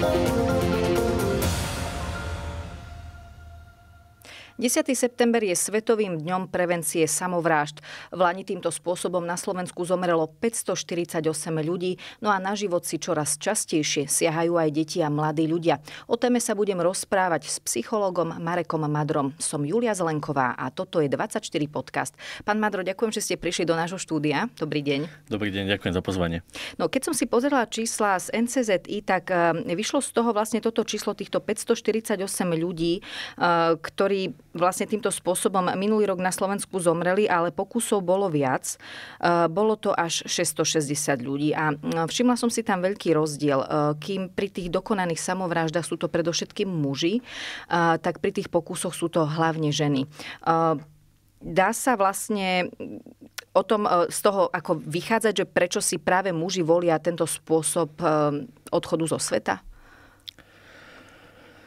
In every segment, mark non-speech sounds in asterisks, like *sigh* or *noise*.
thank you 10. september je Svetovým dňom prevencie samovrážd. V Lani týmto spôsobom na Slovensku zomrelo 548 ľudí, no a na život si čoraz častejšie siahajú aj deti a mladí ľudia. O téme sa budem rozprávať s psychologom Marekom Madrom. Som Julia Zelenková a toto je 24 podcast. Pán Madro, ďakujem, že ste prišli do nášho štúdia. Dobrý deň. Dobrý deň, ďakujem za pozvanie. No, keď som si pozerala čísla z NCZI, tak eh, vyšlo z toho vlastne toto číslo týchto 548 ľudí, eh, ktorí vlastne týmto spôsobom minulý rok na Slovensku zomreli, ale pokusov bolo viac. E, bolo to až 660 ľudí a všimla som si tam veľký rozdiel. E, kým pri tých dokonaných samovraždách sú to predovšetkým muži, e, tak pri tých pokusoch sú to hlavne ženy. Dá sa vlastne o tom z toho, ako vychádzať, že prečo si práve muži volia tento spôsob odchodu zo sveta?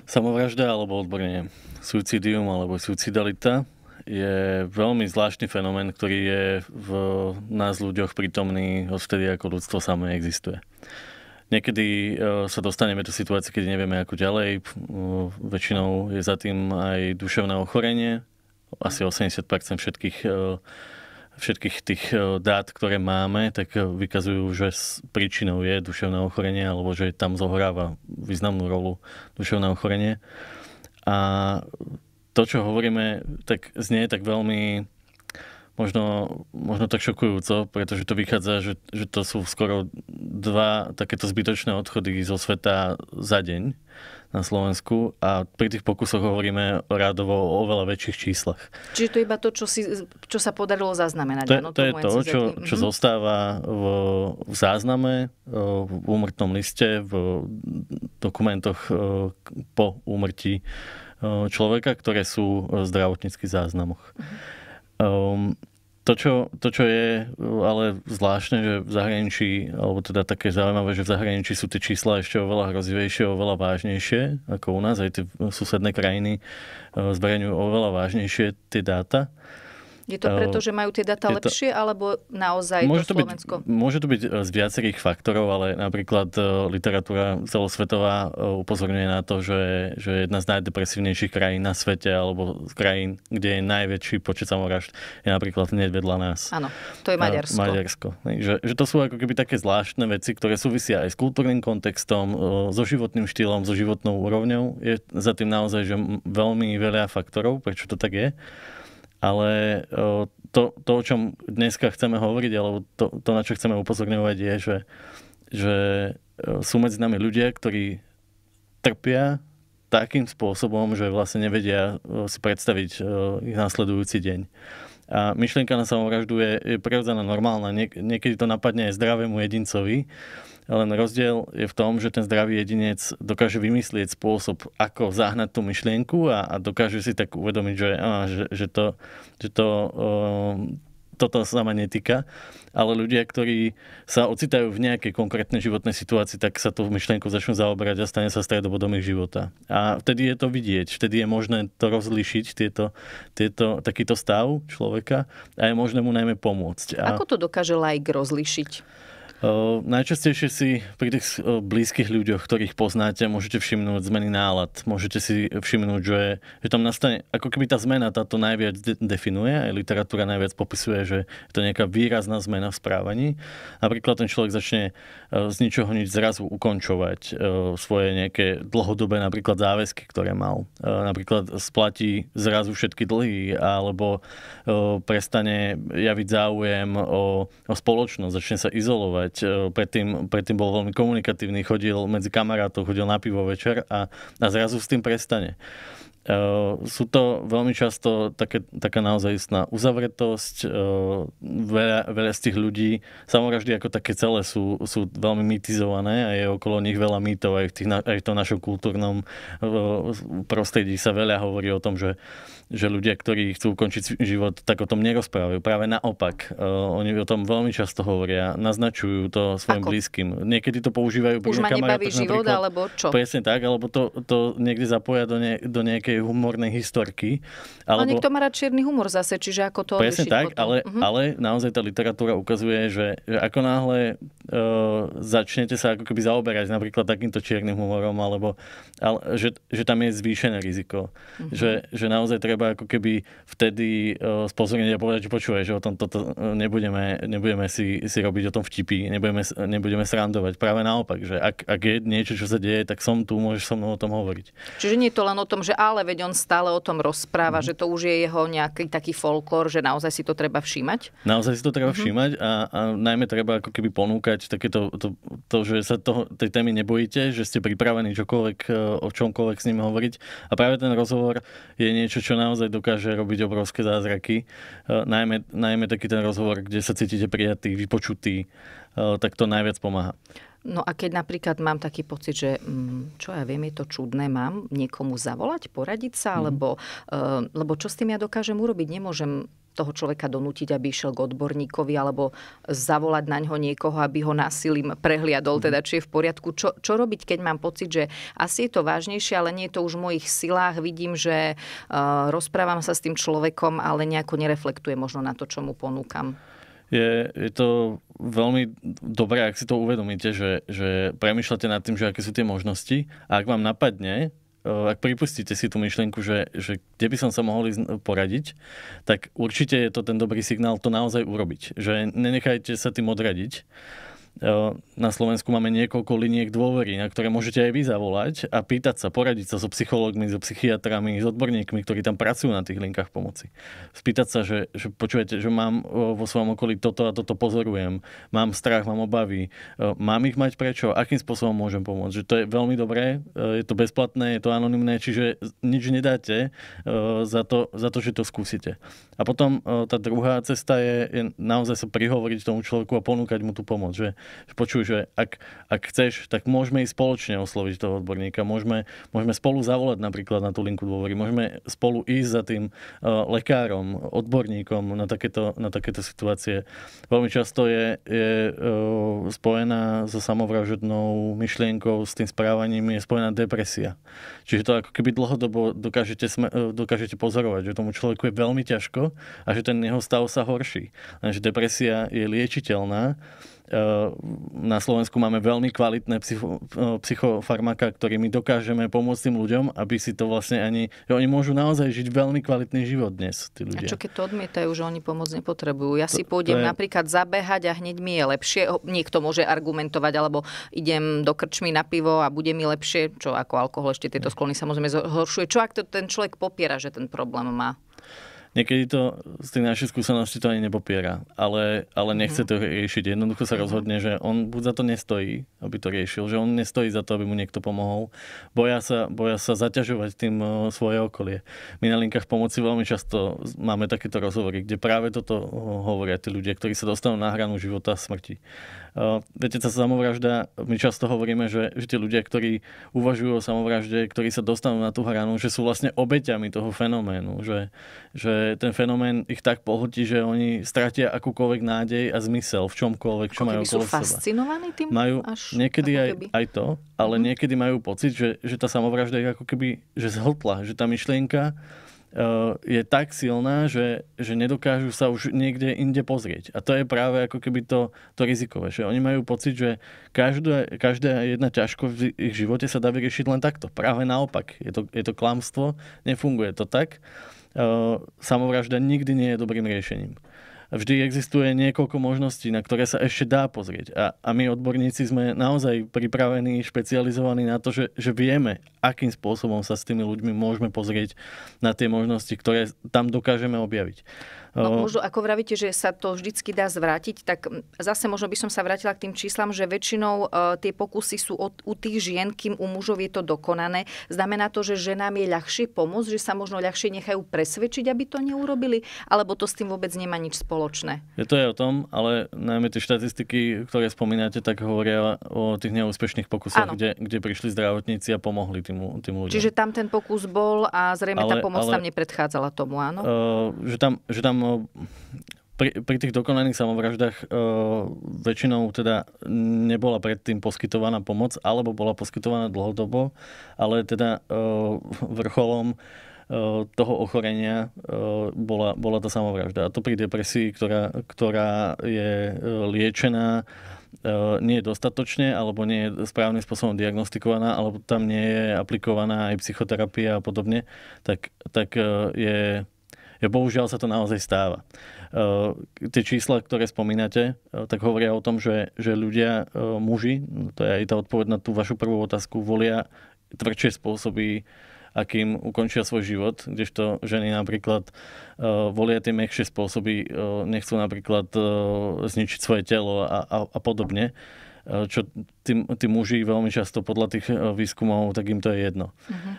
Samovražda alebo odborne suicidium alebo suicidalita je veľmi zvláštny fenomén, ktorý je v nás ľuďoch prítomný odvtedy, ako ľudstvo samé existuje. Niekedy e, sa dostaneme do situácie, keď nevieme ako ďalej. E, väčšinou je za tým aj duševné ochorenie. Asi 80% všetkých e, všetkých tých e, dát, ktoré máme, tak e, vykazujú, že príčinou je duševné ochorenie alebo že tam zohráva významnú rolu duševné ochorenie. A to, čo hovoríme, tak znie tak veľmi možno, možno tak šokujúco, pretože to vychádza, že, že to sú skoro dva takéto zbytočné odchody zo sveta za deň na Slovensku a pri tých pokusoch hovoríme rádovo o oveľa väčších číslach. Čiže to je iba to, čo, si, čo sa podarilo zaznamenať. To, ano, to je to, čo, mhm. čo mm-hmm. zostáva v, v zázname, v úmrtnom liste, v dokumentoch po úmrtí človeka, ktoré sú v zdravotníckých záznamoch. Mm-hmm. Um, to čo, to, čo je eh, ale zvláštne, že v zahraničí, alebo teda také zaujímavé, že v zahraničí sú tie čísla ešte oveľa hrozivejšie, oveľa vážnejšie ako u nás. Aj tie eh, susedné krajiny eh, zverejňujú oveľa vážnejšie tie dáta. Je to preto, eh, že majú tie data to, lepšie, alebo naozaj môže to, to Slovensko? Byť, môže to byť eh, z viacerých faktorov, ale napríklad eh, literatúra celosvetová upozorňuje na to, že, že je jedna z najdepresívnejších krajín na svete, alebo krajín, kde je najväčší počet samovražd, je napríklad hneď vedľa nás. Áno, to je Maďarsko. Maďarsko. Že, že to sú ako keby také zvláštne veci, ktoré súvisia aj s kultúrnym kontextom, so životným štýlom, so životnou úrovňou. Je za tým naozaj že veľmi veľa faktorov, prečo to tak je. Ale to, to, o čom dneska chceme hovoriť, alebo to, to na čo chceme upozorňovať, je, že, že sú medzi nami ľudia, ktorí trpia takým spôsobom, že vlastne nevedia si predstaviť ich následujúci deň. A myšlienka na samovraždu je, je prirodzená normálna. Niek- niekedy to napadne aj zdravému jedincovi, len rozdiel je v tom, že ten zdravý jedinec dokáže vymyslieť spôsob, ako zahnať tú myšlienku a, a dokáže si tak uvedomiť, že, á, že, že to, že to ó, ehm, toto sa ma netýka, ale ľudia, ktorí sa ocitajú v nejakej konkrétnej životnej situácii, tak sa tú myšlienku začnú zaoberať a stane sa stredobodom ich života. A vtedy je to vidieť, vtedy je možné to rozlišiť, tieto, tieto, takýto stav človeka a je možné mu najmä pomôcť. A... Ako to dokáže lajk rozlišiť? Eh, najčastejšie si pri tých eh, blízkych ľuďoch, ktorých poznáte, môžete všimnúť zmeny nálad. Môžete si všimnúť, že, že tam nastane, ako keby tá zmena táto najviac de- definuje, aj literatúra najviac popisuje, že je to nejaká výrazná zmena v správaní. Napríklad ten človek začne E, z ničoho nič zrazu ukončovať e, svoje nejaké dlhodobé napríklad záväzky, ktoré mal. E, napríklad splatí zrazu všetky dlhy alebo prestane javiť záujem o, o spoločnosť, začne sa izolovať. Predtým, predtým bol veľmi komunikatívny, chodil medzi kamarátov, chodil na pivo večer a, a zrazu s tým prestane. Eh, sú to veľmi často také, taká istná uzavretosť. Eh, veľa, veľa z tých ľudí, samovraždy ako také celé sú, sú veľmi mytizované a je okolo nich veľa mýtov. Aj v, tých, aj v tom našom kultúrnom eh, prostredí sa veľa hovorí o tom, že, že ľudia, ktorí chcú ukončiť život, tak o tom nerozprávajú. Práve naopak. Oni o tom veľmi často hovoria, naznačujú to svojim ako? blízkym. Niekedy to používajú pri Už ma nebaví život, alebo čo? Presne tak, alebo to, to niekde zapoja do, ne, do nejakej nejakej humornej historky. Alebo... Ale niekto má rád čierny humor zase, čiže ako to Presne tak, potom. ale, uh-huh. ale naozaj tá literatúra ukazuje, že, že ako náhle uh, začnete sa ako keby zaoberať napríklad takýmto čiernym humorom, alebo ale, že, že tam je zvýšené riziko. Uh-huh. Že, že naozaj treba ako keby vtedy uh, e, spozorniť a povedať, že počuje, že o tom toto e, nebudeme, nebudeme si, si robiť o tom vtipy, nebudeme, nebudeme srandovať. Práve naopak, že ak, ak je niečo, čo sa deje, tak som tu, môžeš so mnou o tom hovoriť. Čiže nie je to len o tom, že ale ale veď on stále o tom rozpráva, mm že to už je jeho nejaký taký folklór, že naozaj si to treba všímať? Naozaj si to treba mm-hmm. všímať a, a najmä treba ako keby ponúkať takéto to, to, že sa toho, tej témy nebojíte, že ste pripravení čokoľvek, e, o čomkoľvek s ním hovoriť. A práve ten rozhovor je niečo, čo naozaj dokáže robiť obrovské zázraky. E, najmä, najmä taký ten rozhovor, kde sa cítite prijatý, vypočutý, e, tak to najviac pomáha. No a keď napríklad mám taký pocit, že mm, čo ja viem, je to čudné, mám niekomu zavolať, poradiť sa, mm. lebo, eh, lebo čo s tým ja dokážem urobiť? Nemôžem toho človeka donútiť, aby išiel k odborníkovi alebo zavolať na ňo niekoho, aby ho násilím prehliadol, mhm. teda či je v poriadku. Čo, čo robiť, keď mám pocit, že asi je to vážnejšie, ale nie je to už v mojich silách. Vidím, že uh, rozprávam sa s tým človekom, ale nejako nereflektuje možno na to, čo mu ponúkam je, je to veľmi dobré, ak si to uvedomíte, že, že premyšľate nad tým, že aké sú tie možnosti a ak vám napadne, e, ak pripustíte si tú myšlienku, že, že kde by som sa mohol poradiť, tak určite je to ten dobrý signál to naozaj urobiť. Že nenechajte sa tým odradiť E, na Slovensku máme niekoľko liniek dôvery, na ktoré môžete aj vy zavolať a pýtať sa, poradiť sa so psychológmi, so psychiatrami, s odborníkmi, ktorí tam pracujú na tých linkách pomoci. Spýtať sa, že, že počujete, že mám e, vo svojom okolí toto a toto pozorujem, mám strach, mám obavy, e, mám ich mať prečo, akým spôsobom môžem pomôcť. Že to je veľmi dobré, je to bezplatné, je to anonimné, čiže nič nedáte za to, za to že to skúsite. A potom tá druhá cesta je, je naozaj sa prihovoriť tomu človeku a ponúkať mu tú pomoc. Že že počuj, že ak, ak chceš, tak môžeme ísť spoločne osloviť toho odborníka, môžeme, môžeme spolu zavolať napríklad na tú linku dôvery, môžeme spolu ísť za tým uh, lekárom, odborníkom na takéto, na takéto situácie. Veľmi často je, je uh, spojená so samovražednou myšlienkou, s tým správaním je spojená depresia. Čiže to ako keby dlhodobo dokážete, eh, dokážete pozorovať, že tomu človeku je veľmi ťažko a že ten jeho stav sa horší. Lenže depresia je liečiteľná Eh, na Slovensku máme veľmi kvalitné psycho, eh, psychofarmaka, ktorými dokážeme pomôcť tým ľuďom, aby si to vlastne ani... Oni môžu naozaj žiť veľmi kvalitný život dnes, tí ľudia. A čo keď to odmietajú, že oni pomoc nepotrebujú? Ja to, si pôjdem je... napríklad zabehať a hneď mi je lepšie. Niekto môže argumentovať, alebo idem do krčmy na pivo a bude mi lepšie, čo ako alkohol ešte tieto mm. sklony samozrejme zhoršuje. Čo ak to ten človek popiera, že ten problém má? niekedy to z tej našej skúsenosti to ani nepopiera, ale, ale mhm. nechce to riešiť. Jednoducho sa mhm. rozhodne, že on buď za to nestojí, aby to riešil, že on nestojí za to, aby mu niekto pomohol. Boja sa, boja sa zaťažovať tým eh, svoje okolie. My na linkách pomoci veľmi často máme takéto rozhovory, kde práve toto eh, hovoria tí ľudia, ktorí sa dostanú na hranu života a smrti. Eh, viete, tá samovražda, my často hovoríme, že, že tí ľudia, ktorí uvažujú o samovražde, ktorí sa dostanú na tú hranu, že sú vlastne obeťami toho fenoménu, že, že ten fenomén ich tak pohltí, že oni stratia akúkoľvek nádej a zmysel v čomkoľvek, čo majú okolo seba. fascinovaní tým majú až niekedy aj, aj to, ale mm-hmm. niekedy majú pocit, že, že tá samovražda ich ako keby že zhltla, že tá myšlienka Eh, je tak silná, že, že nedokážu sa už niekde inde pozrieť. A to je práve ako keby to, to rizikové, že oni majú pocit, že každá, každá jedna ťažko v ich živote sa dá vyriešiť len takto. Práve naopak, je to, je to klamstvo, nefunguje to tak. Eh, samovražda nikdy nie je dobrým riešením vždy existuje niekoľko možností, na ktoré sa ešte dá pozrieť. A, a my odborníci sme naozaj pripravení, špecializovaní na to, že, že vieme, akým spôsobom sa s tými ľuďmi môžeme pozrieť na tie možnosti, ktoré tam dokážeme objaviť. No, možno ako vravíte, že sa to vždycky dá zvrátiť, tak zase možno by som sa vrátila k tým číslam, že väčšinou e, tie pokusy sú od, u tých žien, kým u mužov je to dokonané. Znamená to, že ženám je ľahšie pomôcť, že sa možno ľahšie nechajú presvedčiť, aby to neurobili, alebo to s tým vôbec nemá nič spoločné. Je to aj o tom, ale najmä tie štatistiky, ktoré spomínate, tak hovoria o tých neúspešných pokusoch, kde, kde prišli zdravotníci a pomohli tým, tým ľuďom. Čiže tam ten pokus bol a zrejme ale, tá pomoc ale, tam nepredchádzala tomu, áno? Uh, že tam, že tam pri, pri tých dokonaných samovraždách e, väčšinou teda nebola predtým poskytovaná pomoc, alebo bola poskytovaná dlhodobo, ale teda e, vrcholom e, toho ochorenia e, bola, bola tá samovražda. A to pri depresii, ktorá, ktorá je liečená nie je dostatočne alebo nie je správnym spôsobom diagnostikovaná alebo tam nie je aplikovaná aj psychoterapia a podobne, tak, tak je Bohužiaľ sa to naozaj stáva. E, tie čísla, ktoré spomínate, e, tak hovoria o tom, že, že ľudia, e, muži, no to je aj tá odpoveď na tú vašu prvú otázku, volia tvrdšie spôsoby akým ukončia svoj život, kdežto ženy napríklad uh, volia tie mekšie spôsoby, uh, nechcú napríklad uh, zničiť svoje telo a, a, a podobne. Uh, čo tí, tí muži veľmi často podľa tých uh, výskumov, tak im to je jedno. Uh-huh. Uh,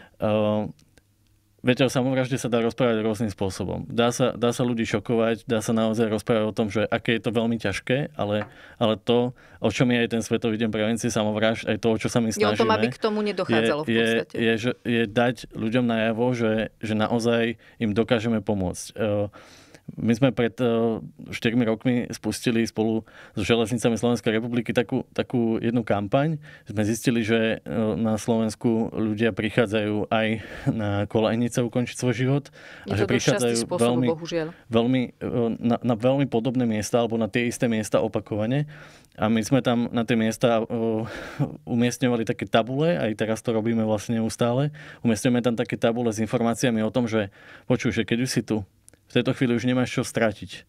Viete, o samovražde sa dá rozprávať rôznym spôsobom. Dá sa, dá sa ľudí šokovať, dá sa naozaj rozprávať o tom, že aké je to veľmi ťažké, ale, ale to, o čom je aj ten Svetový deň prevencie samovražd, aj to, o čo sa my snažíme... Je o tom, aby k tomu nedochádzalo je, v podstate. Je, je, že, je dať ľuďom najavo, že, že naozaj im dokážeme pomôcť. Uh, my sme pred 4 eh, rokmi spustili spolu s železnicami Slovenskej republiky takú, takú jednu kampaň. Sme zistili, že eh, na Slovensku ľudia prichádzajú aj na kolejnice ukončiť svoj život. A že prichádzajú spôsob, veľmi, veľmi, eh, na, na veľmi podobné miesta alebo na tie isté miesta opakovane. A my sme tam na tie miesta umiestňovali také tabule, aj teraz to robíme vlastne neustále. Umiestňujeme tam také tabule s informáciami o tom, že počuj, že keď už si tu, v tejto chvíli už nemáš čo stratiť.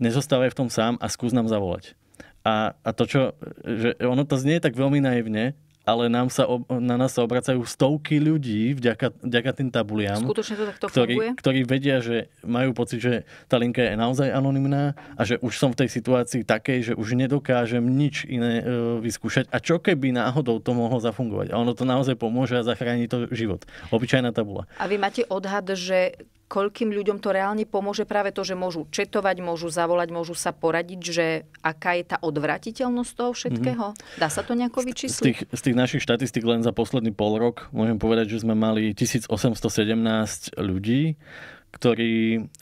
Nezostávaj v tom sám a skús nám zavolať. A, a to, čo, že ono to znie tak veľmi naivne, ale nám sa, na nás sa obracajú stovky ľudí vďaka, vďaka tým tabuliám, Skutočne to takto ktorí, funguje? ktorí vedia, že majú pocit, že tá linka je naozaj anonimná a že už som v tej situácii takej, že už nedokážem nič iné e, vyskúšať a čo keby náhodou to mohlo zafungovať. A ono to naozaj pomôže a zachráni to život. Obyčajná tabula. A vy máte odhad, že koľkým ľuďom to reálne pomôže práve to, že môžu četovať, môžu zavolať, môžu sa poradiť, že aká je tá odvratiteľnosť toho všetkého? Mhm. Dá sa to nejako vyčísliť? Z tých, z tých našich štatistik len za posledný pol rok môžem povedať, že sme mali 1817 ľudí, ktorí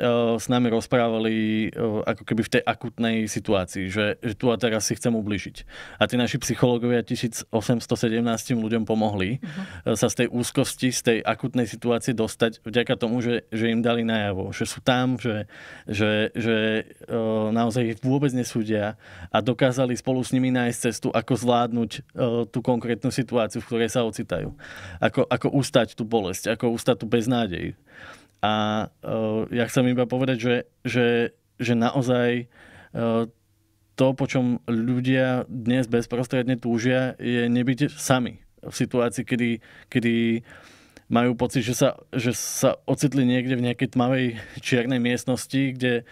uh, s nami rozprávali uh, ako keby v tej akutnej situácii, že, že tu a teraz si chcem ubližiť. A tí naši psychológovia 1817 ľuďom pomohli uh-huh. sa z tej úzkosti, z tej akutnej situácie dostať vďaka tomu, že, že im dali najavo, že sú tam, že, že, že uh, naozaj ich vôbec nesúdia a dokázali spolu s nimi nájsť cestu, ako zvládnuť uh, tú konkrétnu situáciu, v ktorej sa ocitajú. Ako, ako ustať tú bolesť, ako ustať tú beznádej. A uh, ja chcem iba povedať, že, že, že naozaj uh, to, po čom ľudia dnes bezprostredne túžia, je nebyť sami v situácii, kedy, kedy uh, majú pocit, že sa, že sa ocitli niekde v nejakej tmavej čiernej miestnosti, kde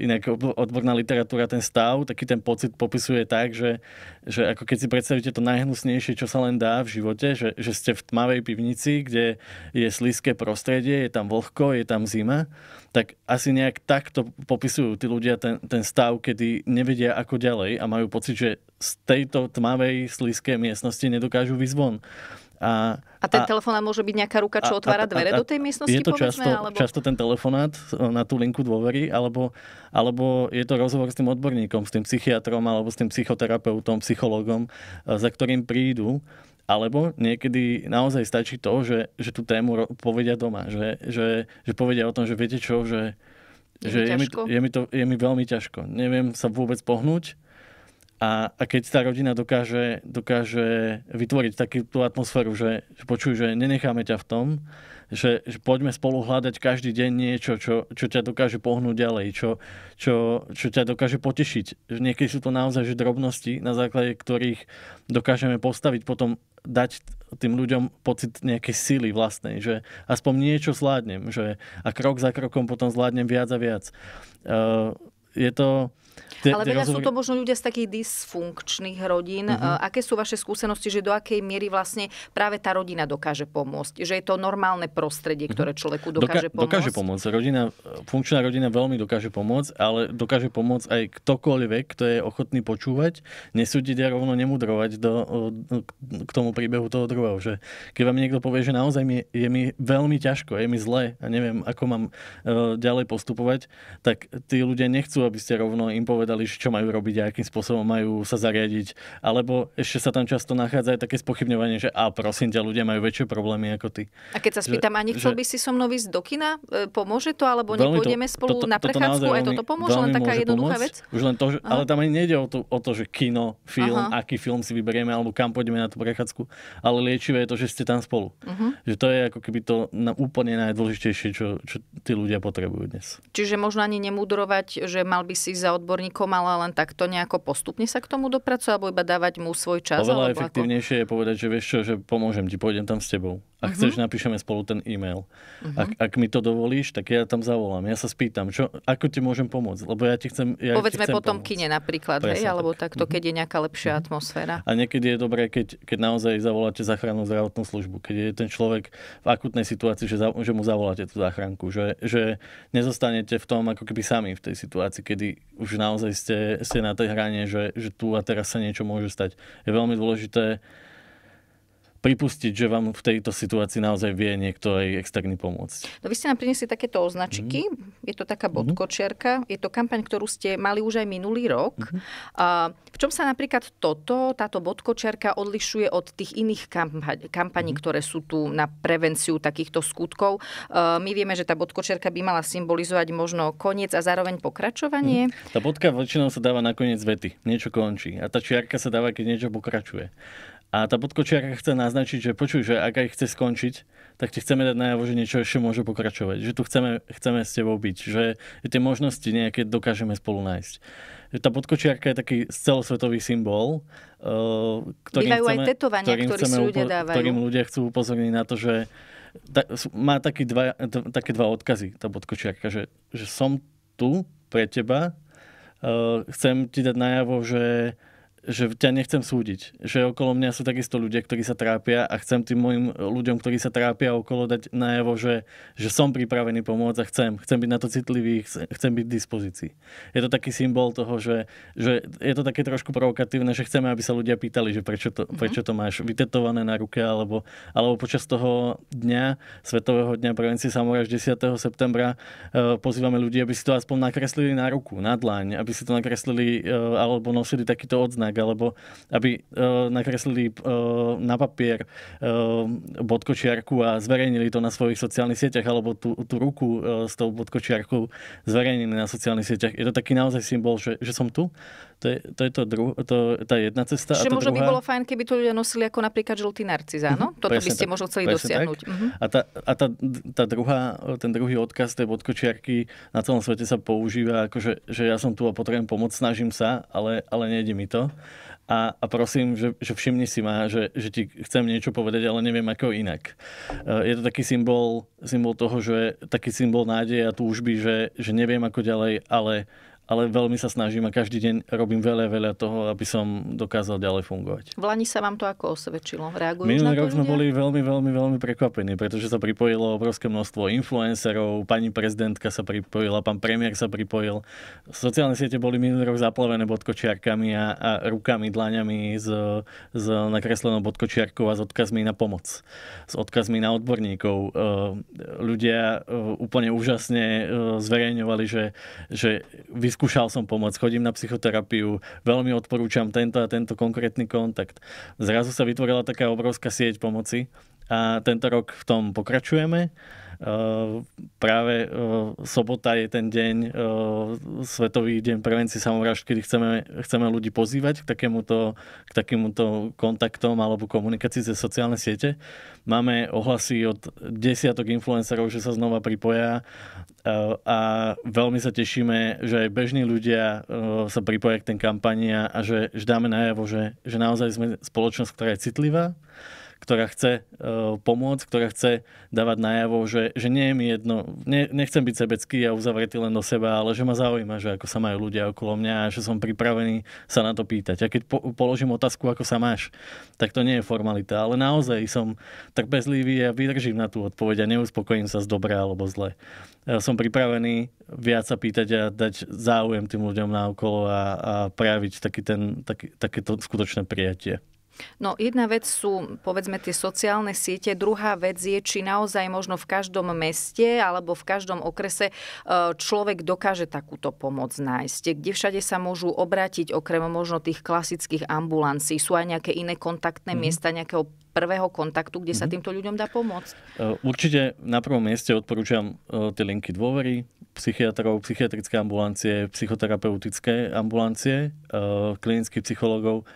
inak odborná literatúra ten stav, taký ten pocit popisuje tak, že, že ako keď si predstavíte to najhnusnejšie, čo sa len dá v živote, že, že ste v tmavej pivnici, kde je slízke prostredie, je tam vlhko, je tam zima, tak asi nejak takto popisujú tí ľudia ten, ten stav, kedy nevedia ako ďalej a majú pocit, že z tejto tmavej slízkej miestnosti nedokážu vyzvon. A, a ten a, telefonát môže byť nejaká ruka, čo a, otvára a, dvere a, do tej miestnosti? Je to povedzme, často, alebo... často ten telefonát e, na tú linku dôvery, alebo, alebo je to rozhovor s tým odborníkom, s tým psychiatrom, alebo s tým psychoterapeutom, psychologom, e, za ktorým prídu. Alebo niekedy naozaj stačí to, že, že tú tému povedia doma, že, že, že povedia o tom, že viete čo, že, je že mi je, mi to, je mi to je mi veľmi ťažko. Neviem sa vôbec pohnúť, a, a keď tá rodina dokáže, dokáže vytvoriť takú tú atmosféru, že, že počuj, že nenecháme ťa v tom, že, že poďme spolu hľadať každý deň niečo, čo, čo ťa dokáže pohnúť ďalej, čo, čo, čo ťa dokáže potešiť. Niekedy sú to naozaj že drobnosti, na základe ktorých dokážeme postaviť potom dať tým ľuďom pocit nejakej sily vlastnej, že aspoň niečo zvládnem, že a krok za krokom potom zvládnem viac a viac. Uh, je to, Te, Ale veľa sú to možno ľudia z takých dysfunkčných rodín. Uh-huh. Aké sú vaše skúsenosti, že do akej miery vlastne práve tá rodina dokáže pomôcť? Že je to normálne prostredie, mhm. ktoré človeku dokáže Doka- pomôcť? Dokáže pomôcť. Rodina, funkčná rodina veľmi dokáže pomôcť, ale dokáže pomôcť aj ktokoľvek, kto je ochotný počúvať, nesúdiť a rovno nemudrovať do, k tomu príbehu toho druhého. Že keď vám niekto povie, že naozaj mi, je mi veľmi ťažko, je mi zle a neviem, ako mám e, ďalej postupovať, tak tí ľudia nechcú, aby ste rovno im povedali, čo majú robiť a akým spôsobom majú sa zariadiť. Alebo ešte sa tam často nachádza aj také spochybňovanie, že a prosím ťa, ľudia majú väčšie problémy ako ty. A keď sa spýtam, že, a nechcel že... by si so mnou ísť do kina, e, pomôže to, alebo nepôjdeme to, spolu to, na prechádzku, toto aj e, toto pomôže, len taká jednoduchá pomôcť. vec? Už len to, že, ale tam ani nejde o to, o to, že kino, film, Aha. aký film si vyberieme, alebo kam pôjdeme na tú prechádzku, ale liečivé je to, že ste tam spolu. Uh-huh. Že to je ako keby to na, úplne najdôležitejšie, čo, čo tí ľudia potrebujú dnes. Čiže možno ani nemudrovať, že mal by si za odbor odborníkom, ale len takto nejako postupne sa k tomu dopracovať, alebo iba dávať mu svoj čas? Oveľa efektívnejšie ako... je povedať, že vieš čo, že pomôžem ti, pôjdem tam s tebou. A uh-huh. chceš, napíšeme spolu ten e-mail. Uh-huh. Ak, ak mi to dovolíš, tak ja tam zavolám. Ja sa spýtam, čo, ako ti môžem pomôcť, lebo ja ti chcem ja Povedzme ti chcem potom pomôcť. kine napríklad, Presne, hej, alebo tak. takto, keď je mhm. nejaká lepšia uh-huh. atmosféra. A niekedy je dobré, keď, keď naozaj zavoláte záchrannú zdravotnú službu, keď je ten človek v akutnej situácii, že, za, že mu zavoláte tú záchranku, že, že nezostanete v tom ako keby sami v tej situácii, kedy už naozaj ste, ste na tej hrane, že, že tu a teraz sa niečo môže stať. Je veľmi dôležité pripustiť, že vám v tejto situácii naozaj vie niekto aj externý pomôcť. No vy ste nám priniesli takéto označiky, mm-hmm. je to taká mhm. bodkočerka, mm-hmm. je to kampaň, ktorú ste mali už aj minulý rok. Mm-hmm. A v čom sa napríklad toto, táto bodkočerka odlišuje od tých iných kampaň, kampaní, mm-hmm. ktoré sú tu na prevenciu takýchto skutkov? Uh, my vieme, že tá bodkočerka by mala symbolizovať možno koniec a zároveň pokračovanie. Mm-hmm. Tá bodka väčšinou sa dáva na koniec vety, niečo končí a tá čiarka sa dáva, keď niečo pokračuje. A tá podkočiarka chce naznačiť, že počuj, že ak aj chce skončiť, tak ti chceme dať najavo, že niečo ešte môže pokračovať. Že tu chceme, chceme s tebou byť. Že tie možnosti nejaké dokážeme spolu nájsť. Že tá podkočiarka je taký celosvetový symbol, eh, ktorým Bývajú chceme, aj tetovania, ktorým, ktorý chceme, ľudia dávajú. ktorým ľudia chcú upozorniť na to, že ta, má taký dva, také dva odkazy tá podkočiarka, že, že som tu pre teba, eh, chcem ti dať najavo, že že ťa nechcem súdiť. Že okolo mňa sú takisto ľudia, ktorí sa trápia a chcem tým mojim ľuďom, ktorí sa trápia okolo dať najavo, že, že som pripravený pomôcť a chcem. Chcem byť na to citlivý, chcem byť v dispozícii. Je to taký symbol toho, že, že je to také trošku provokatívne, že chceme, aby sa ľudia pýtali, že prečo to, mhm. prečo to máš vytetované na ruke alebo, alebo počas toho dňa, Svetového dňa prevencie samovražd 10. septembra e, pozývame ľudí, aby si to aspoň nakreslili na ruku, na dlaň, aby si to nakreslili e, alebo nosili takýto odznak inak, alebo aby uh, nakreslili uh, na papier uh, bodkočiarku a zverejnili to na svojich sociálnych sieťach, alebo tú, tú ruku uh, s tou bodkočiarkou zverejnili na sociálnych sieťach. Je to taký naozaj symbol, že, že som tu to je, to je to dru- to, tá jedna cesta. Čiže a možno druhá... by bolo fajn, keby to ľudia nosili ako napríklad žltý narcis, áno? Mm-hmm. Toto presne by ste tak, možno chceli dosiahnuť. Mm-hmm. A, tá, a tá, tá druhá, ten druhý odkaz tej bodkočiarky na celom svete sa používa ako, že, že ja som tu a potrebujem pomoc, snažím sa, ale, ale nejde mi to. A, a prosím, že, že všimni si ma, že, že ti chcem niečo povedať, ale neviem ako inak. E, je to taký symbol, symbol toho, že taký symbol nádeje a túžby, že, že neviem ako ďalej, ale ale veľmi sa snažím a každý deň robím veľa, veľa toho, aby som dokázal ďalej fungovať. V Lani sa vám to ako osvedčilo? Reagujú Minulý rok sme boli veľmi, veľmi, veľmi prekvapení, pretože sa pripojilo obrovské množstvo influencerov, pani prezidentka sa pripojila, pán premiér sa pripojil. Sociálne siete boli minulý rok zaplavené bodkočiarkami a, a rukami, dlaňami s, s nakreslenou bodkočiarkou a s odkazmi na pomoc, s odkazmi na odborníkov. Ehm, ľudia e, úplne úžasne e, zverejňovali, že, že vys- skúšal som pomoc, chodím na psychoterapiu, veľmi odporúčam tento a tento konkrétny kontakt. Zrazu sa vytvorila taká obrovská sieť pomoci a tento rok v tom pokračujeme. Eh, práve eh, sobota je ten deň, eh, Svetový deň prevencie samovražd, kedy chceme, chceme ľudí pozývať k takémuto, k takémuto kontaktom alebo komunikácii cez sociálne siete. Máme ohlasy od desiatok influencerov, že sa znova pripoja a veľmi sa tešíme, že aj bežní ľudia sa pripoja k ten kampani a že, že dáme najavo, že, že naozaj sme spoločnosť, ktorá je citlivá ktorá chce e, pomôcť, ktorá chce dávať najavo, že, že nie je mi jedno, ne, nechcem byť sebecký a uzavretý len do seba, ale že ma zaujíma, že ako sa majú ľudia okolo mňa a že som pripravený sa na to pýtať. A keď po, položím otázku, ako sa máš, tak to nie je formalita, ale naozaj som trpezlivý a vydržím na tú odpoveď a neuspokojím sa z dobré alebo zle. Ja e, som pripravený viac sa pýtať a dať záujem tým ľuďom na okolo a, a prejaviť takéto taký, takéto skutočné prijatie. No jedna vec sú povedzme tie sociálne siete, druhá vec je, či naozaj možno v každom meste alebo v každom okrese e, človek dokáže takúto pomoc nájsť. Kde všade sa môžu obrátiť okrem možno tých klasických ambulancií? Sú aj nejaké iné kontaktné mm miesta, nejakého prvého kontaktu, kde sa mhm. týmto ľuďom dá pomôcť? E, určite na prvom mieste odporúčam e, tie linky dôvery, psychiatrov, psychiatrické ambulancie, psychoterapeutické ambulancie, klinických psychológov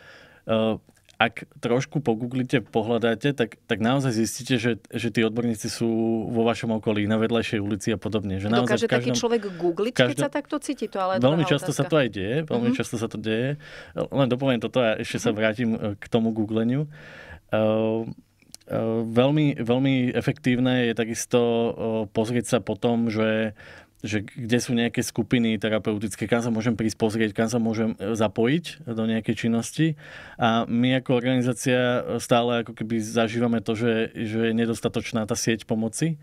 ak trošku pogooglite, pohľadáte, tak, tak naozaj zistíte, že, že tí odborníci sú vo vašom okolí, na vedľajšej ulici a podobne. Že no naozaj Dokáže každom, taký človek googliť, každom, keď sa takto cíti, to ale Veľmi často otázka. sa to aj deje, veľmi mm-hmm. často sa to deje. Len dopoviem toto a ešte sa mhm. vrátim e, k tomu googleniu. Uh, veľmi, veľmi efektívne je takisto pozrieť sa po tom, že uh, že kde sú nejaké skupiny terapeutické, kam sa môžem prísť pozrieť, kam sa môžem e, zapojiť e, do nejakej činnosti. A my ako organizácia e, stále ako keby zažívame to, že, že je nedostatočná tá sieť pomoci.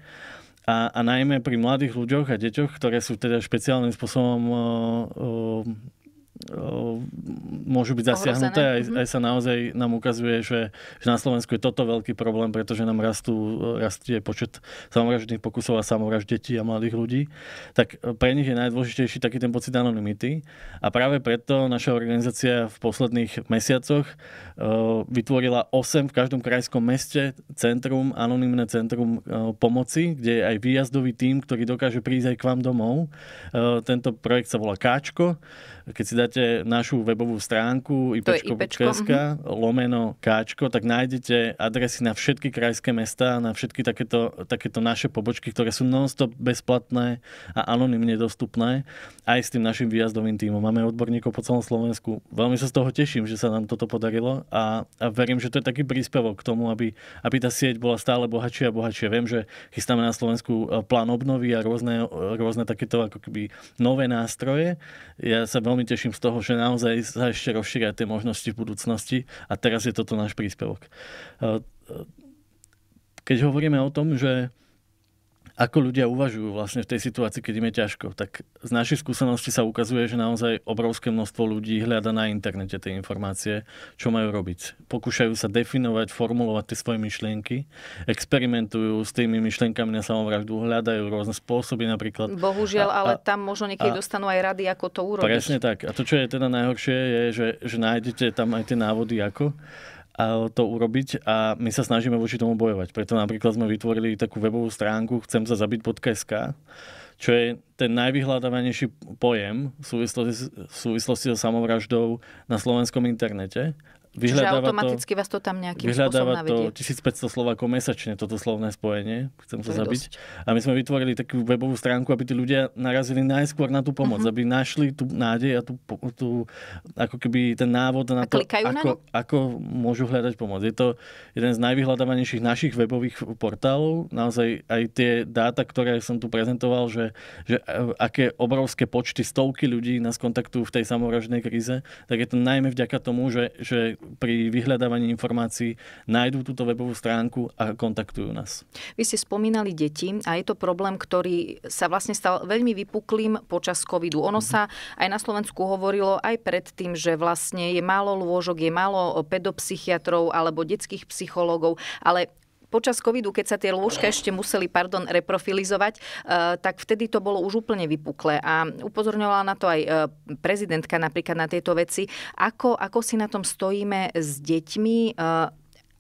A, a najmä pri mladých ľuďoch a deťoch, ktoré sú teda špeciálnym spôsobom Ehm, môžu byť zasiahnuté. Aj, mhm. aj sa naozaj nám ukazuje, že, že na Slovensku je toto veľký problém, pretože nám rastú, e, rastie počet samovraždných pokusov a samovražd detí a mladých ľudí. Tak e, pre nich je najdôležitejší taký ten pocit anonymity. A práve preto naša organizácia v posledných mesiacoch e, vytvorila 8 v každom krajskom meste centrum, anonimné centrum pomoci, kde je aj výjazdový tím, ktorý dokáže prísť aj k vám domov. Tento projekt sa volá Káčko. Keď si dá podstate našu webovú stránku ipečko.sk mhm. lomeno káčko, tak nájdete adresy na všetky krajské mesta, na všetky takéto, takéto naše pobočky, ktoré sú non-stop bezplatné a anonymne dostupné aj s tým našim výjazdovým tímom. Máme odborníkov po celom Slovensku. Veľmi sa z toho teším, že sa nám toto podarilo a, a verím, že to je taký príspevok k tomu, aby, aby tá sieť bola stále bohatšia a bohatšia. Viem, že chystáme na Slovensku e, plán obnovy a rôzne, e, rôzne takéto ako keby nové nástroje. Ja sa veľmi teším toho, že naozaj sa ešte rozšíria tie možnosti v budúcnosti a teraz je toto náš príspevok. Eh, eh, keď hovoríme o tom, že ako ľudia uvažujú vlastne v tej situácii, keď im je ťažko. Tak z našej skúsenosti sa ukazuje, že naozaj obrovské množstvo ľudí hľada na internete tie informácie, čo majú robiť. Pokúšajú sa definovať, formulovať tie svoje myšlienky, experimentujú s tými myšlienkami na samovraždu, hľadajú rôzne spôsoby napríklad. Bohužiaľ, a, a, ale tam možno niekedy dostanú aj rady, ako to urobiť. Presne tak. A to, čo je teda najhoršie, je, že, že nájdete tam aj tie návody, ako to urobiť a my sa snažíme voči tomu bojovať. Preto napríklad sme vytvorili takú webovú stránku chcem sa zabiť pod KSK, čo je ten najvyhľadávanejší pojem v súvislosti, v súvislosti so samovraždou na slovenskom internete. Vyhľadáva Čiže automaticky to, vás to tam nejakým vyhľadáva spôsobom navedie. to 1500 Slovákov mesačne, toto slovné spojenie. Chcem sa zabiť. Dosť. A my sme vytvorili takú webovú stránku, aby tí ľudia narazili najskôr na tú pomoc, uh-huh. aby našli tú nádej a tú, tú ako keby ten návod na a to, ako, na ako môžu hľadať pomoc. Je to jeden z najvyhľadávanejších našich webových portálov. Naozaj aj tie dáta, ktoré som tu prezentoval, že, že e, aké obrovské počty, stovky ľudí nás kontaktujú v tej samovražnej kríze, tak je to najmä vďaka tomu, že, že pri vyhľadávaní informácií nájdú túto webovú stránku a kontaktujú nás. Vy ste spomínali deti a je to problém, ktorý sa vlastne stal veľmi vypuklým počas covidu. Ono mhm. sa aj na Slovensku hovorilo aj predtým, že vlastne je málo lôžok, je málo pedopsychiatrov alebo detských psychológov, ale počas covidu, keď sa tie lôžka ešte museli, pardon, reprofilizovať, e, tak vtedy to bolo už úplne vypuklé. A upozorňovala na to aj e, prezidentka napríklad na tieto veci. Ako, ako si na tom stojíme s deťmi? E,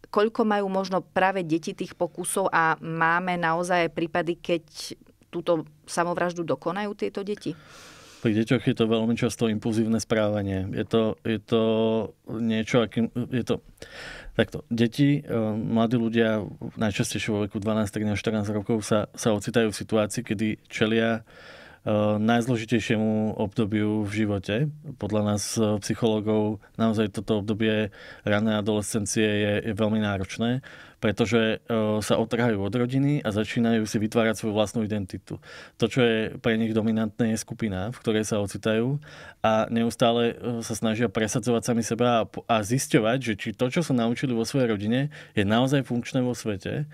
koľko majú možno práve deti tých pokusov a máme naozaj prípady, keď túto samovraždu dokonajú tieto deti? Pri deťoch je to veľmi často impulzívne správanie. Je to, je to niečo, akým, je to, takto, deti, e, mladí ľudia, najčastejšie vo veku 12, 13, 14 rokov sa, sa ocitajú v situácii, kedy čelia e, najzložitejšiemu obdobiu v živote. Podľa nás e, psychológov naozaj toto obdobie ranej adolescencie je, je veľmi náročné pretože e, sa otrhajú od rodiny a začínajú si vytvárať svoju vlastnú identitu. To, čo je pre nich dominantné, je skupina, v ktorej sa ocitajú a neustále e, sa snažia presadzovať sami seba a, zisťovať, že či to, čo sa naučili vo svojej rodine, je naozaj funkčné vo svete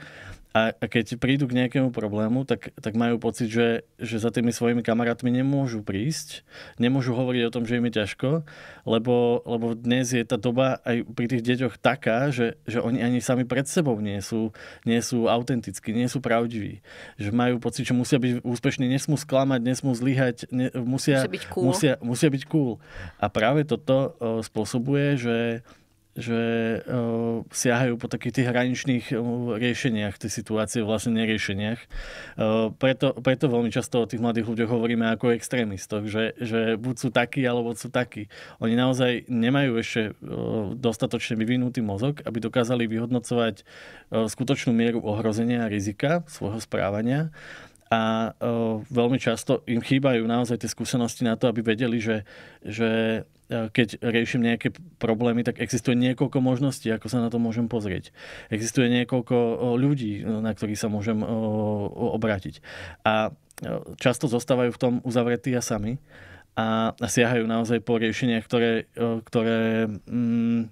a, a keď prídu k nejakému problému, tak, tak majú pocit, že, že za tými svojimi kamarátmi nemôžu prísť, nemôžu hovoriť o tom, že im je ťažko, lebo, lebo dnes je tá doba aj pri tých deťoch taká, že, že oni ani sami pred sebou nie sú, nie sú autentickí, nie sú pravdiví. Že majú pocit, že musia byť úspešní, nesmú sklamať, nesmú zlyhať, ne, musia, musia, byť cool. musia, musia byť cool. A práve toto o, spôsobuje, že že uh, siahajú po takých tých hraničných uh, riešeniach tej situácie, vlastne neriešeniach. Uh, preto, preto veľmi často o tých mladých ľuďoch hovoríme ako o extrémistoch, že, že buď sú takí, alebo sú takí. Oni naozaj nemajú ešte uh, dostatočne vyvinutý mozog, aby dokázali vyhodnocovať uh, skutočnú mieru ohrozenia a rizika svojho správania a uh, veľmi často im chýbajú naozaj tie skúsenosti na to, aby vedeli, že, že keď riešim nejaké problémy, tak existuje niekoľko možností, ako sa na to môžem pozrieť. Existuje niekoľko ľudí, na ktorých sa môžem obrátiť. A často zostávajú v tom uzavretí a sami a siahajú naozaj po riešeniach, ktoré, ktoré mm,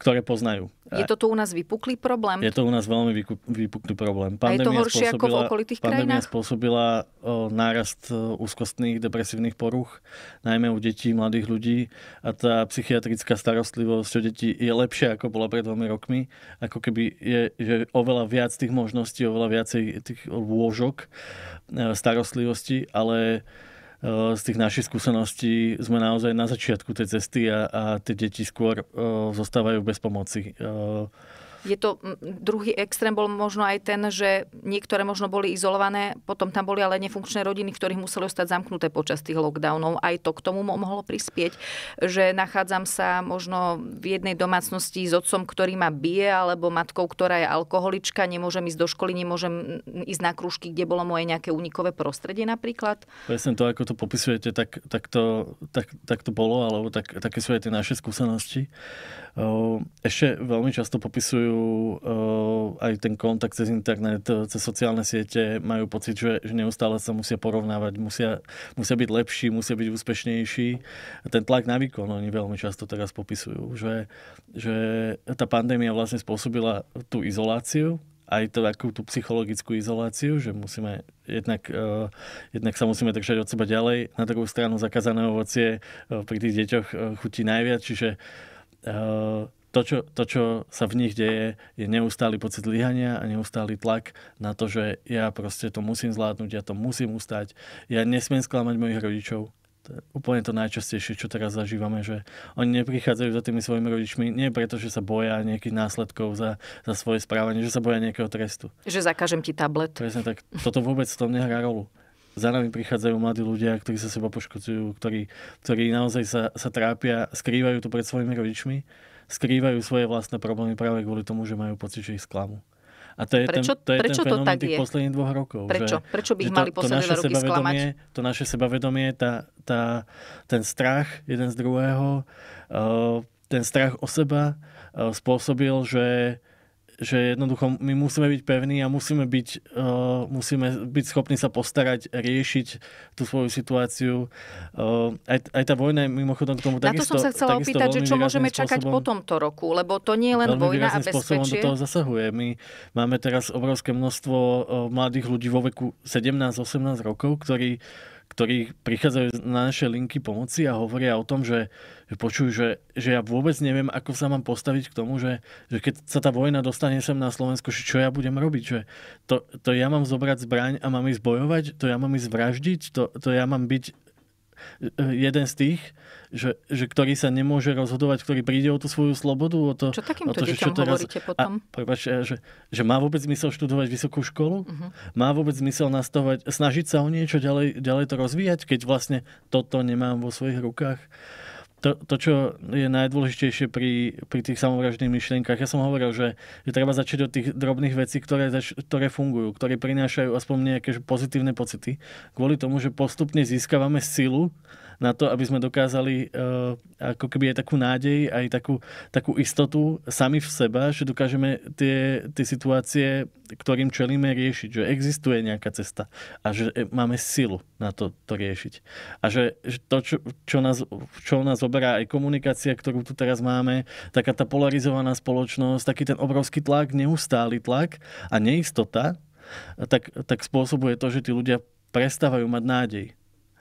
ktoré poznajú. Je to tu u nás vypuklý problém? Je to u nás veľmi vypuklý problém. Pandémia A je to horšie ako v okolitých pandémia krajinách? Pandémia spôsobila nárast úzkostných depresívnych poruch, najmä u detí, mladých ľudí. A tá psychiatrická starostlivosť o deti je lepšia, ako bola pred dvomi rokmi. Ako keby je že oveľa viac tých možností, oveľa viacej tých lôžok e, starostlivosti, ale Eh, z tých našich skúseností sme naozaj na začiatku tej cesty a, a tie deti skôr eh, zostávajú bez pomoci. Eh, je to, druhý extrém bol možno aj ten, že niektoré možno boli izolované, potom tam boli ale nefunkčné rodiny, ktorých museli ostať zamknuté počas tých lockdownov. Aj to k tomu mohlo prispieť, že nachádzam sa možno v jednej domácnosti s otcom, ktorý ma bije, alebo matkou, ktorá je alkoholička, nemôžem ísť do školy, nemôžem ísť na krúžky, kde bolo moje nejaké unikové prostredie napríklad. Presne to, ako to popisujete, tak, tak, to, tak, tak to bolo, alebo tak, také sú aj tie naše skúsenosti. Ehm, ešte veľmi často popisujú majú eh, aj ten kontakt cez internet, eh, cez sociálne siete, majú pocit, že, že neustále sa musia porovnávať, musia, musia byť lepší, musia byť úspešnejší. Ten tlak na výkon oni veľmi často teraz popisujú, že, že tá pandémia vlastne spôsobila tú izoláciu, aj to, akú tú psychologickú izoláciu, že musíme jednak, uh, jednak sa musíme držať od seba ďalej. Na druhú stranu zakázané ovocie uh, pri tých deťoch uh, chutí najviac, čiže uh, to čo, to, čo sa v nich deje, je neustály pocit lyhania a neustály tlak na to, že ja proste to musím zvládnuť, ja to musím ustať, ja nesmiem sklamať mojich rodičov. To je úplne to najčastejšie, čo teraz zažívame, že oni neprichádzajú za tými svojimi rodičmi nie preto, že sa boja nejakých následkov za, za svoje správanie, že sa boja nejakého trestu. Že zakážem ti tablet. Presne tak. Toto vôbec v tom nehrá rolu za nami prichádzajú mladí ľudia, ktorí sa seba poškodzujú, ktorí, ktorí naozaj sa, sa trápia, skrývajú to pred svojimi rodičmi skrývajú svoje vlastné problémy práve kvôli tomu, že majú pocit, že ich sklamú. A to je prečo, ten, to je prečo ten fenomén to tých je? posledných dvoch rokov. Prečo? Že, prečo by ich mali to, to naše roky sklamovať? To naše sebavedomie, tá, tá, ten strach jeden z druhého, eh, ten strach o seba eh, spôsobil, že že jednoducho my musíme byť pevní a musíme byť, uh, musíme byť schopní sa postarať, riešiť tú svoju situáciu. Uh, aj, aj tá vojna je mimochodom k tomu Na takisto, to som sa chcela opýtať, že čo môžeme spôsobom, čakať po tomto roku, lebo to nie je len vojna a bezpečie. do toho zasahuje. My máme teraz obrovské množstvo uh, mladých ľudí vo veku 17-18 rokov, ktorí ktorí prichádzajú na naše linky pomoci a hovoria o tom, že, že počujú, že, že ja vôbec neviem, ako sa mám postaviť k tomu, že, že keď sa tá vojna dostane sem na Slovensko, čo ja budem robiť, že to, to ja mám zobrať zbraň a mám ísť bojovať, to ja mám ísť vraždiť, to, to ja mám byť E, jeden z tých, že, že ktorý sa nemôže rozhodovať, ktorý príde o tú svoju slobodu, o to, čo o to, že čo teraz... hovoríte potom? A, prepáč, e, že, že má vôbec zmysel študovať vysokú školu? Uh-huh. Má vôbec zmysel nastavať, snažiť sa o niečo ďalej, ďalej to rozvíjať, keď vlastne toto nemám vo svojich rukách? to, to, čo je najdôležitejšie pri, pri tých samovražných myšlienkach, ja som hovoril, že, že treba začať od tých drobných vecí, ktoré, zač, ktoré fungujú, ktoré prinášajú aspoň nejaké pozitívne pocity, kvôli tomu, že postupne získavame silu na to, aby sme dokázali uh, ako keby aj takú nádej, aj takú, takú istotu sami v seba, že dokážeme tie, tie situácie, ktorým čelíme, riešiť, že existuje nejaká cesta a že eh, máme silu na to, to riešiť. A že, že to, čo, čo, nás, čo nás oberá aj komunikácia, ktorú tu teraz máme, taká tá polarizovaná spoločnosť, taký ten obrovský tlak, neustály tlak a neistota, tak, tak spôsobuje to, že tí ľudia prestávajú mať nádej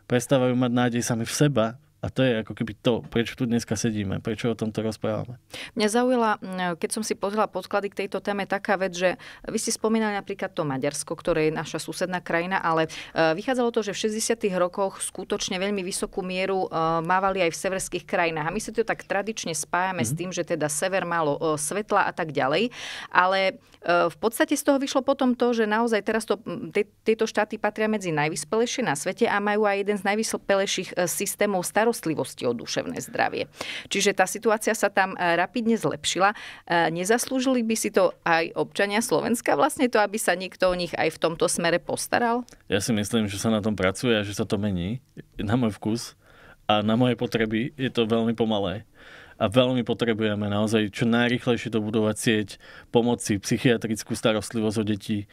prestávajú mať nádej sami v seba, a to je ako keby to, prečo tu dneska sedíme, prečo o tomto rozprávame. Mňa zaujala, keď som si pozrela podklady k tejto téme, taká vec, že vy ste spomínali napríklad to Maďarsko, ktoré je naša susedná krajina, ale e, vychádzalo to, že v 60. rokoch skutočne veľmi vysokú mieru e, mávali aj v severských krajinách. A my si to tak tradične spájame mm-hmm. s mhm. tým, že teda sever malo e, svetla a tak ďalej. Ale v podstate z toho vyšlo potom to, že naozaj teraz to, tieto štáty patria medzi najvyspelejšie na svete a majú aj jeden z najvyspelejších systémov staro starostlivosti o duševné zdravie. Čiže tá situácia sa tam e, rapidne zlepšila. E, nezaslúžili by si to aj občania Slovenska vlastne to, aby sa niekto o nich aj v tomto smere postaral? Ja si myslím, že sa na tom pracuje a že sa to mení. Na môj vkus a na moje potreby je to veľmi pomalé a veľmi potrebujeme naozaj čo najrychlejšie dobudovať sieť pomoci, psychiatrickú starostlivosť o detí. E,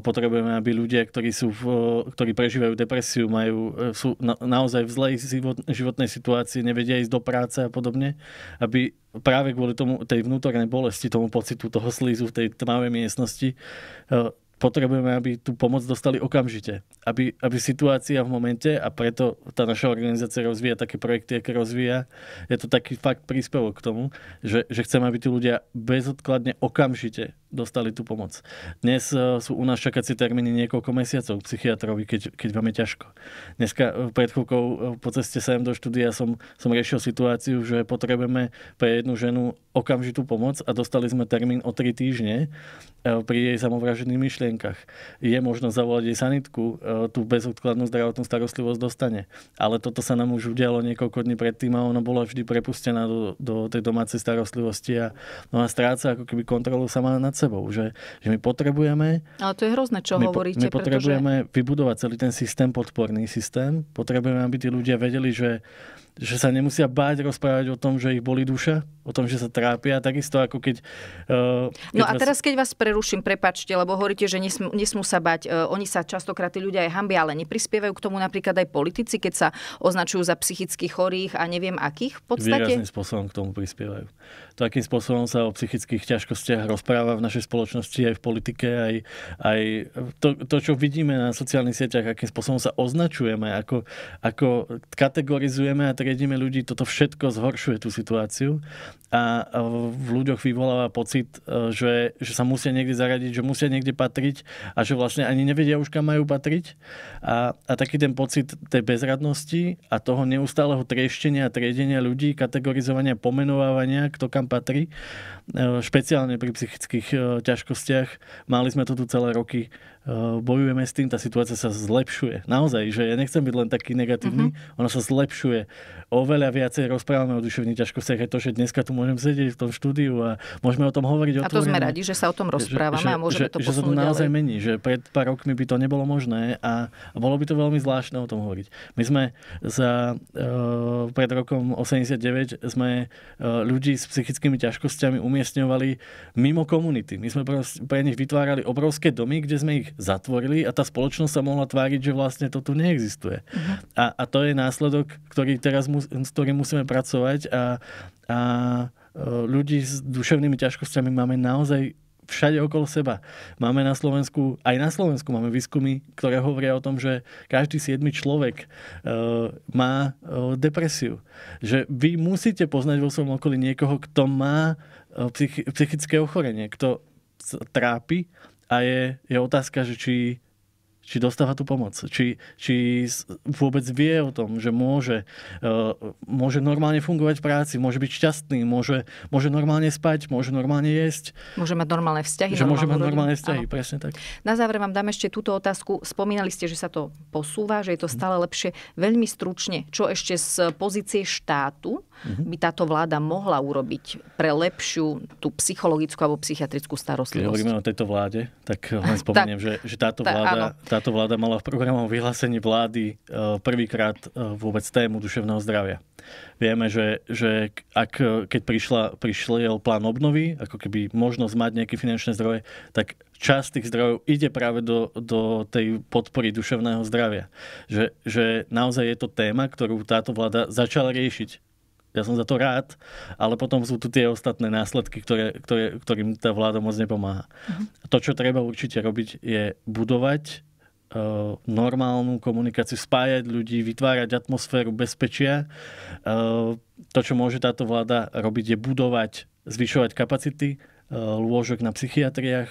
potrebujeme, aby ľudia, ktorí, sú v, e, ktorí prežívajú depresiu, majú, e, sú na, naozaj v zlej život, životnej situácii, nevedia ísť do práce a podobne, aby práve kvôli tomu, tej vnútornej bolesti, tomu pocitu toho slízu v tej tmavej miestnosti, potrebujeme, aby tú pomoc dostali okamžite. Aby, aby situácia v momente a preto tá naša organizácia rozvíja také projekty, aké rozvíja. Je to taký fakt príspevok k tomu, že, že chceme, aby tí ľudia bezodkladne okamžite dostali tú pomoc. Dnes eh, sú u nás čakacie termíny niekoľko mesiacov psychiatrovi, keď, keď vám je ťažko. Dneska eh, pred chvíľkou eh, po ceste sem do štúdia som, som riešil situáciu, že potrebujeme pre jednu ženu okamžitú pomoc a dostali sme termín o 3 týždne pri jej samovražených myšlienkach. Je možno zavolať jej sanitku, tú bezodkladnú zdravotnú starostlivosť dostane. Ale toto sa nám už udialo niekoľko dní predtým a ona bola vždy prepustená do, do tej domácej starostlivosti a, no a stráca ako keby kontrolu sama nad sebou sebou, že, že my potrebujeme... Ale to je hrozné, čo my, hovoríte. My potrebujeme pretože... vybudovať celý ten systém, podporný systém. Potrebujeme, aby tí ľudia vedeli, že že sa nemusia báť rozprávať o tom, že ich boli duša, o tom, že sa trápia, takisto ako keď... Uh, eh, keď no a vás... teraz, keď vás preruším, prepačte, lebo hovoríte, že nesm, nesmú sa bať. Uh, eh, oni sa častokrát, tí ľudia aj hambia, ale neprispievajú k tomu napríklad aj politici, keď sa označujú za psychicky chorých a neviem akých v podstate? Výrazným spôsobom k tomu prispievajú. To, akým spôsobom sa o psychických ťažkostiach rozpráva v našej spoločnosti, aj v politike, aj, aj to, to, čo vidíme na sociálnych sieťach, akým spôsobom sa označujeme, ako, ako kategorizujeme a tak triedime ľudí, toto všetko zhoršuje tú situáciu a v ľuďoch vyvoláva pocit, e, že, že sa musia niekde zaradiť, že musia niekde patriť a že vlastne ani nevedia už, kam majú patriť. A, a taký ten pocit tej bezradnosti a toho neustáleho trieštenia a triedenia ľudí, kategorizovania, pomenovávania, kto kam patrí, e, špeciálne pri psychických e, ťažkostiach, mali sme to tu celé roky Eh, bojujeme s tým, tá situácia sa zlepšuje. Naozaj, že ja nechcem byť len taký negatívny, uh-huh. ono sa zlepšuje. Oveľa viacej rozprávame o duševných ťažkostiach, je to, že dneska tu môžem sedieť v tom štúdiu a môžeme o tom hovoriť. A to otvorené. sme radi, že sa o tom rozprávame že, a môžeme že, to posunúť Že sa to naozaj ďalej. mení, že pred pár rokmi by to nebolo možné a, a bolo by to veľmi zvláštne o tom hovoriť. My sme za, uh, pred rokom 89 sme uh, ľudí s psychickými ťažkosťami umiestňovali mimo komunity. My sme pre nich vytvárali obrovské domy, kde sme ich zatvorili a tá spoločnosť sa mohla tváriť, že vlastne to tu neexistuje. Uh-huh. A, a to je následok, ktorý teraz mu, s ktorým musíme pracovať a, a e, ľudí s duševnými ťažkosťami máme naozaj všade okolo seba. Máme na Slovensku, aj na Slovensku máme výskumy, ktoré hovoria o tom, že každý siedmy človek e, má e, depresiu. Že vy musíte poznať vo svojom okolí niekoho, kto má e, psychické ochorenie, kto trápi a je, je otázka, že či či dostáva tú pomoc, či, či vôbec vie o tom, že môže, e, môže normálne fungovať v práci, môže byť šťastný, môže, môže normálne spať, môže normálne jesť. Môže mať normálne vzťahy. Že môže mať rodinu. normálne vzťahy, Áno. presne tak. Na záver vám dám ešte túto otázku. Spomínali ste, že sa to posúva, že je to mhm. stále lepšie. Veľmi stručne, čo ešte z pozície štátu mhm. by táto vláda mohla urobiť pre lepšiu tú psychologickú alebo psychiatrickú starostlivosť? Keď hovoríme o tejto vláde, tak len *laughs* spomeniem, tak, že, že táto vláda, tá, táto vláda mala v programovom vyhlásení vlády e, prvýkrát e, vôbec tému duševného zdravia. Vieme, že, že ak, e, keď prišla, prišiel plán obnovy, ako keby možnosť mať nejaké finančné zdroje, tak časť tých zdrojov ide práve do, do tej podpory duševného zdravia. Že, že naozaj je to téma, ktorú táto vláda začala riešiť. Ja som za to rád, ale potom sú tu tie ostatné následky, ktoré, ktoré, ktorým tá vláda moc nepomáha. Uh-huh. To, čo treba určite robiť, je budovať E, normálnu komunikáciu, spájať ľudí, vytvárať atmosféru bezpečia. E, to, čo môže táto vláda robiť, je budovať, zvyšovať kapacity e, lôžok na psychiatriách,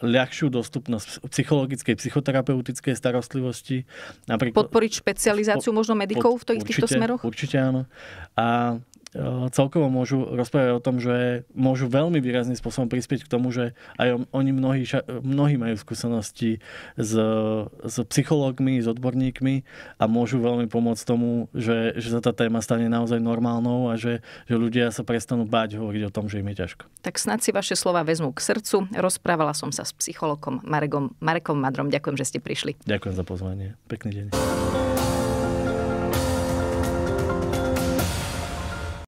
ľahšiu dostupnosť psychologickej, psychoterapeutickej starostlivosti. Napríklad, Podporiť špecializáciu možno medikov v týchto určite, smeroch? Určite áno. A E, celkovo môžu rozprávať o tom, že môžu veľmi výrazným spôsobom prispieť k tomu, že aj oni mnohí, mnohí majú skúsenosti s, s psychológmi, s odborníkmi a môžu veľmi pomôcť tomu, že, že sa tá téma stane naozaj normálnou a že, že ľudia sa prestanú báť hovoriť o tom, že im je ťažko. Tak snad si vaše slova vezmu k srdcu. Rozprávala som sa s psychologom Marekom Madrom. Ďakujem, že ste prišli. Ďakujem za pozvanie. Pekný deň.